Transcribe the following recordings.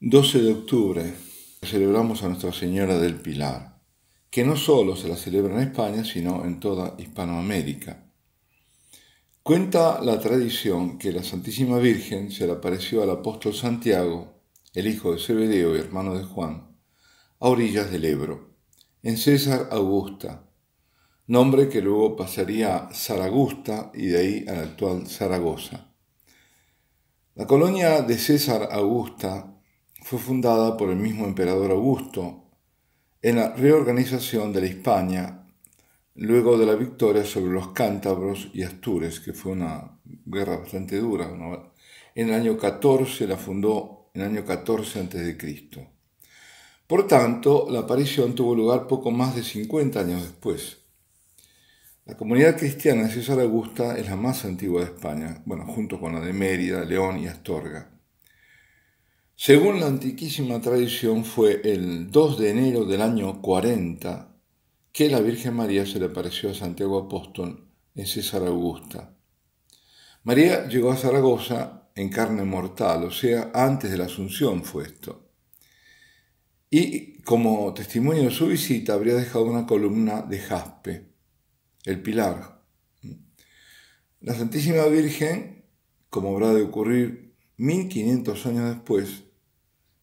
12 de octubre celebramos a Nuestra Señora del Pilar, que no solo se la celebra en España, sino en toda Hispanoamérica. Cuenta la tradición que la Santísima Virgen se le apareció al apóstol Santiago, el hijo de Zebedeo y hermano de Juan, a orillas del Ebro, en César Augusta, nombre que luego pasaría a Zaragusta y de ahí a la actual Zaragoza. La colonia de César Augusta fue fundada por el mismo emperador Augusto en la reorganización de la Hispania luego de la victoria sobre los cántabros y astures, que fue una guerra bastante dura. En el año 14 la fundó, en el año 14 a.C. Por tanto, la aparición tuvo lugar poco más de 50 años después. La comunidad cristiana de César Augusta es la más antigua de España, bueno, junto con la de Mérida, León y Astorga. Según la antiquísima tradición, fue el 2 de enero del año 40 que la Virgen María se le apareció a Santiago Apóstol en César Augusta. María llegó a Zaragoza en carne mortal, o sea, antes de la Asunción fue esto. Y como testimonio de su visita habría dejado una columna de jaspe, el pilar. La Santísima Virgen, como habrá de ocurrir 1500 años después,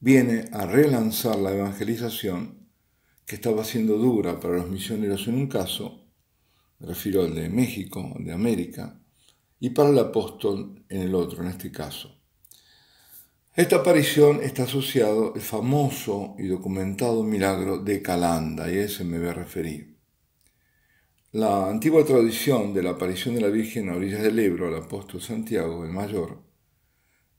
viene a relanzar la evangelización que estaba siendo dura para los misioneros en un caso, me refiero al de México, al de América, y para el apóstol en el otro, en este caso. esta aparición está asociado el famoso y documentado milagro de Calanda, y a ese me voy a referir. La antigua tradición de la aparición de la Virgen a orillas del Ebro al apóstol Santiago el Mayor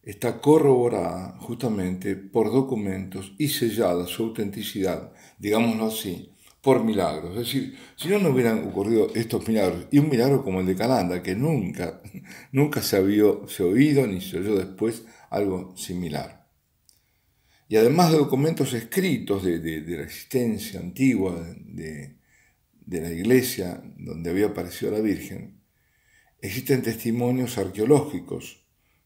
está corroborada justamente por documentos y sellada su autenticidad, digámoslo así, por milagros. Es decir, si no, no hubieran ocurrido estos milagros, y un milagro como el de Calanda, que nunca, nunca se había se oído ni se oyó después algo similar. Y además de documentos escritos de, la existencia antigua de la iglesia donde había aparecido la Virgen, existen testimonios arqueológicos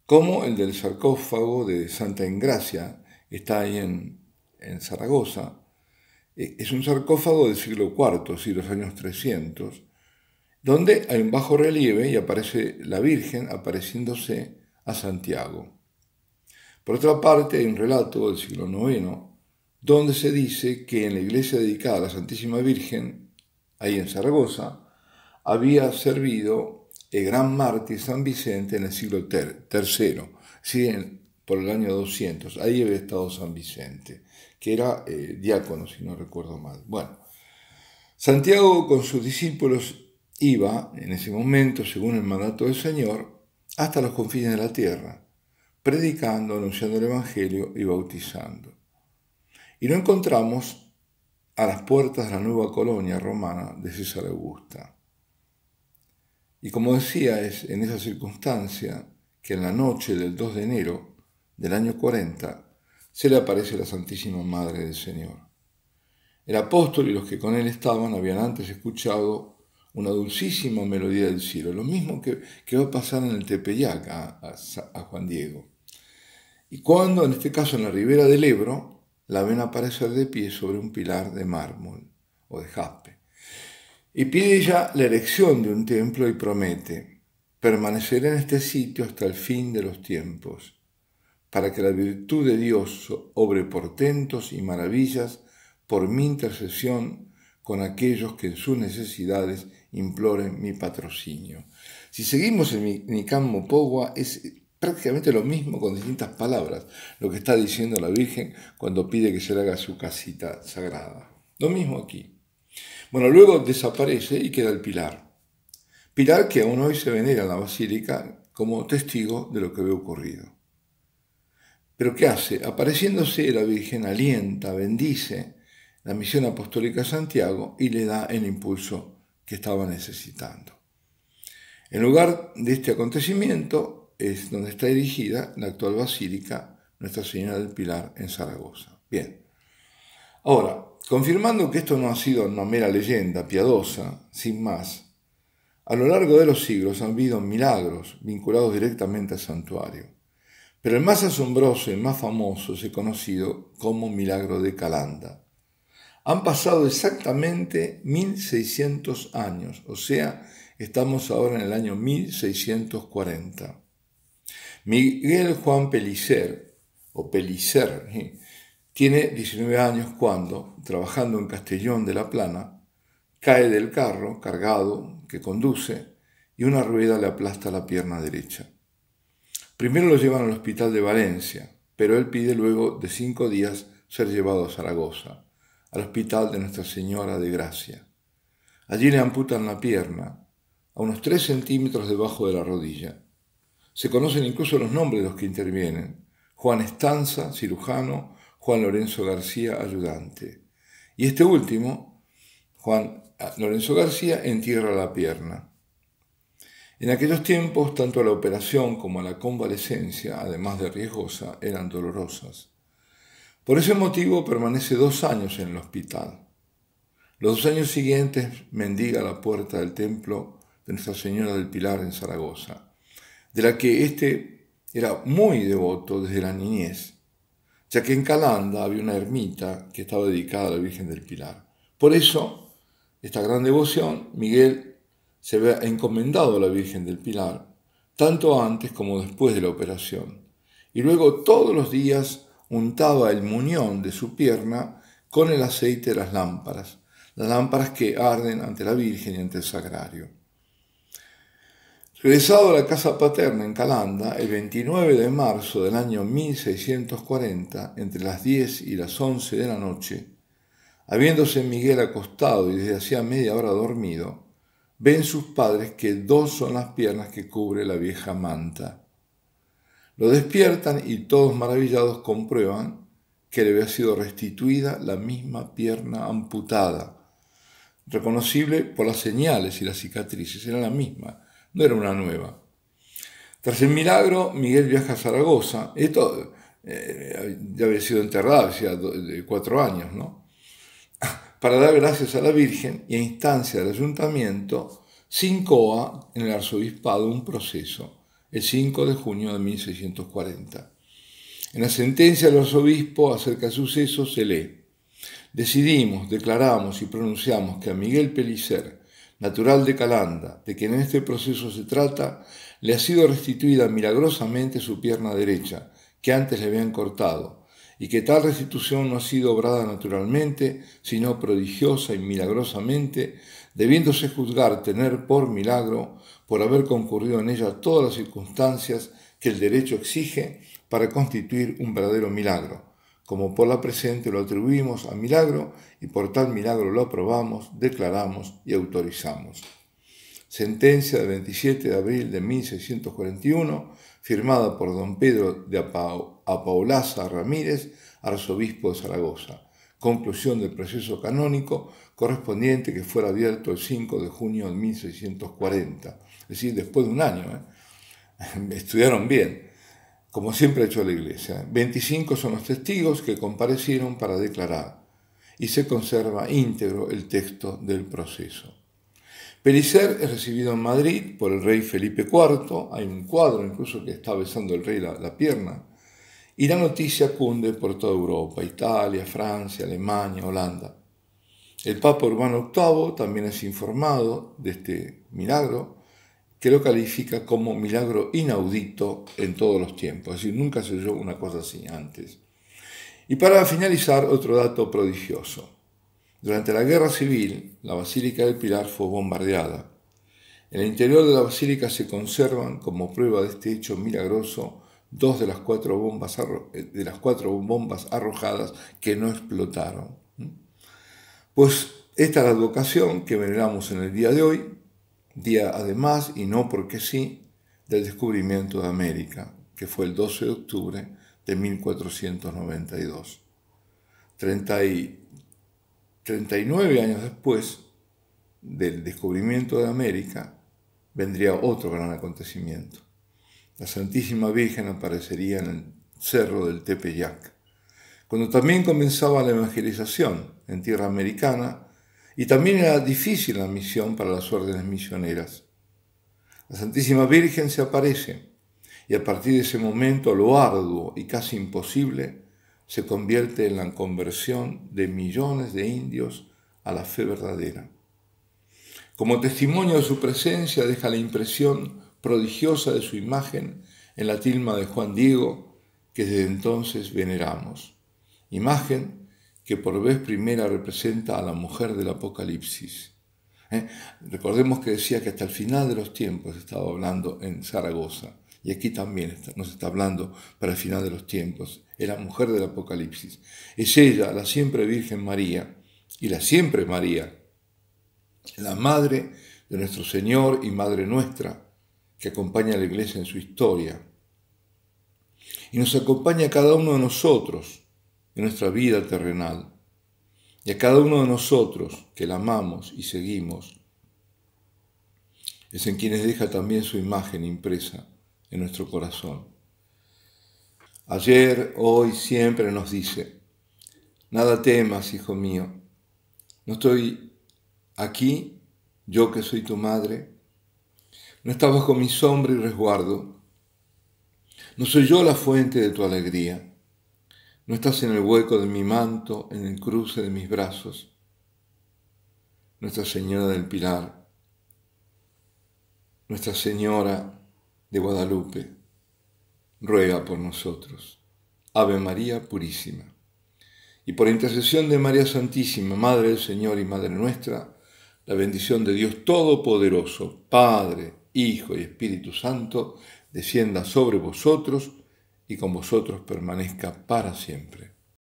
como el del sarcófago de Santa Engracia, está ahí en, Zaragoza. Eh, es un sarcófago del siglo IV, y los años 300, donde hay un bajo relieve y aparece la Virgen apareciéndose a Santiago. Por otra parte, hay un relato del siglo IX, donde se dice que en la iglesia dedicada a la Santísima Virgen, ahí en Zaragoza, había servido el gran mártir San Vicente en el siglo III, por el año 200. Ahí había estado San Vicente, que era eh, diácono, si no recuerdo mal. Bueno, Santiago con sus discípulos iba, en ese momento, según el mandato del Señor, hasta los confines de la tierra, predicando, anunciando el Evangelio y bautizando. Y lo encontramos a las puertas de la nueva colonia romana de César Augusta. Y como decía, es en esa circunstancia que en la noche del 2 de enero del año 40 se le aparece la Santísima Madre del Señor. El apóstol y los que con él estaban habían antes escuchado una dulcísima melodía del cielo, lo mismo que, va a pasar en el Tepeyac a Juan Diego. Y cuando, en este caso en la ribera del Ebro, la ven aparecer de pie sobre un pilar de mármol o de jaspe y pide ya la erección de un templo y promete, permaneceré en este sitio hasta el fin de los tiempos, para que la virtud de Dios obre portentos y maravillas por mi intercesión con aquellos que en sus necesidades imploren mi patrocinio. Si seguimos en Nicam Mopogua, es prácticamente lo mismo con distintas palabras, lo que está diciendo la Virgen cuando pide que se le haga su casita sagrada. Lo mismo aquí. Bueno, luego desaparece y queda el pilar. Pilar que aún hoy se venera en la basílica como testigo de lo que había ocurrido. Pero ¿qué hace? Apareciéndose la Virgen alienta, bendice la misión apostólica a Santiago y le da el impulso que estaba necesitando. En lugar de este acontecimiento es donde está erigida la actual basílica Nuestra Señora del Pilar en Zaragoza. Bien. Ahora, confirmando que esto no ha sido una mera leyenda piadosa, sin más, a lo largo de los siglos han habido milagros vinculados directamente al santuario, pero el más asombroso y más famoso se ha conocido como milagro de Calanda. Han pasado exactamente 1600 años, o sea, estamos ahora en el año 1640. Miguel Juan Pelicer, o Pelicer, tiene 19 años cuando, trabajando en Castellón de la Plana, cae del carro cargado que conduce y una rueda le aplasta la pierna derecha. Primero lo llevan al hospital de Valencia, pero él pide luego de cinco días ser llevado a Zaragoza, al hospital de Nuestra Señora de Gracia. Allí le amputan la pierna, a unos tres centímetros debajo de la rodilla. Se conocen incluso los nombres de los que intervienen. Juan Estanza, cirujano, Juan Lorenzo García, ayudante. Y este último, Juan ah, Lorenzo García, entierra la pierna. En aquellos tiempos, tanto la operación como la convalecencia, además de riesgosa, eran dolorosas. Por ese motivo permanece dos años en el hospital. Los dos años siguientes mendiga la puerta del templo de Nuestra Señora del Pilar en Zaragoza, de la que éste era muy devoto desde la niñez ya que en Calanda había una ermita que estaba dedicada a la Virgen del Pilar. Por eso, esta gran devoción, Miguel se ve encomendado a la Virgen del Pilar, tanto antes como después de la operación, y luego todos los días untaba el muñón de su pierna con el aceite de las lámparas, las lámparas que arden ante la Virgen y ante el sagrario. Regresado a la casa paterna en Calanda, el 29 de marzo del año 1640, entre las 10 y las 11 de la noche, habiéndose Miguel acostado y desde hacía media hora dormido, ven sus padres que dos son las piernas que cubre la vieja manta. Lo despiertan y todos maravillados comprueban que le había sido restituida la misma pierna amputada, reconocible por las señales y las cicatrices, era la misma no era una nueva. Tras el milagro, Miguel viaja a Zaragoza. Esto eh, ya había sido enterrado hacía cuatro años, ¿no? Para dar gracias a la Virgen y a instancia del ayuntamiento, sin coa en el arzobispado un proceso, el 5 de junio de 1640. En la sentencia del arzobispo acerca del suceso se lee, decidimos, declaramos y pronunciamos que a Miguel Pelicer, natural de Calanda, de quien en este proceso se trata, le ha sido restituida milagrosamente su pierna derecha, que antes le habían cortado, y que tal restitución no ha sido obrada naturalmente, sino prodigiosa y milagrosamente, debiéndose juzgar tener por milagro, por haber concurrido en ella todas las circunstancias que el derecho exige para constituir un verdadero milagro como por la presente lo atribuimos a milagro y por tal milagro lo aprobamos, declaramos y autorizamos. Sentencia de 27 de abril de 1641, firmada por don Pedro de Apaulaza Ramírez, arzobispo de Zaragoza. Conclusión del proceso canónico correspondiente que fuera abierto el 5 de junio de 1640. Es decir, después de un año. ¿eh? Estudiaron bien como siempre ha hecho la Iglesia. 25 son los testigos que comparecieron para declarar y se conserva íntegro el texto del proceso. Pelicer es recibido en Madrid por el rey Felipe IV, hay un cuadro incluso que está besando el rey la, la pierna, y la noticia cunde por toda Europa, Italia, Francia, Alemania, Holanda. El Papa Urbano VIII también es informado de este milagro que lo califica como milagro inaudito en todos los tiempos. Es decir, nunca se oyó una cosa así antes. Y para finalizar, otro dato prodigioso. Durante la Guerra Civil, la Basílica del Pilar fue bombardeada. En el interior de la basílica se conservan, como prueba de este hecho milagroso, dos de las cuatro bombas, de las cuatro bombas arrojadas que no explotaron. Pues esta es la advocación que veneramos en el día de hoy, día además, y no porque sí, del descubrimiento de América, que fue el 12 de octubre de 1492. 30 y 39 años después del descubrimiento de América, vendría otro gran acontecimiento. La Santísima Virgen aparecería en el cerro del Tepeyac. Cuando también comenzaba la evangelización en tierra americana, y también era difícil la misión para las órdenes misioneras. La Santísima Virgen se aparece y a partir de ese momento lo arduo y casi imposible se convierte en la conversión de millones de indios a la fe verdadera. Como testimonio de su presencia deja la impresión prodigiosa de su imagen en la tilma de Juan Diego que desde entonces veneramos. Imagen que por vez primera representa a la mujer del Apocalipsis. ¿Eh? Recordemos que decía que hasta el final de los tiempos estaba hablando en Zaragoza, y aquí también nos está hablando para el final de los tiempos, es la mujer del Apocalipsis. Es ella, la siempre Virgen María, y la siempre María, la madre de nuestro Señor y Madre nuestra, que acompaña a la Iglesia en su historia. Y nos acompaña a cada uno de nosotros en nuestra vida terrenal. Y a cada uno de nosotros que la amamos y seguimos, es en quienes deja también su imagen impresa en nuestro corazón. Ayer, hoy, siempre nos dice, nada temas, hijo mío, no estoy aquí, yo que soy tu madre, no estás bajo mi sombra y resguardo, no soy yo la fuente de tu alegría, no estás en el hueco de mi manto, en el cruce de mis brazos. Nuestra Señora del Pilar, Nuestra Señora de Guadalupe, ruega por nosotros. Ave María Purísima. Y por intercesión de María Santísima, Madre del Señor y Madre nuestra, la bendición de Dios Todopoderoso, Padre, Hijo y Espíritu Santo, descienda sobre vosotros y con vosotros permanezca para siempre.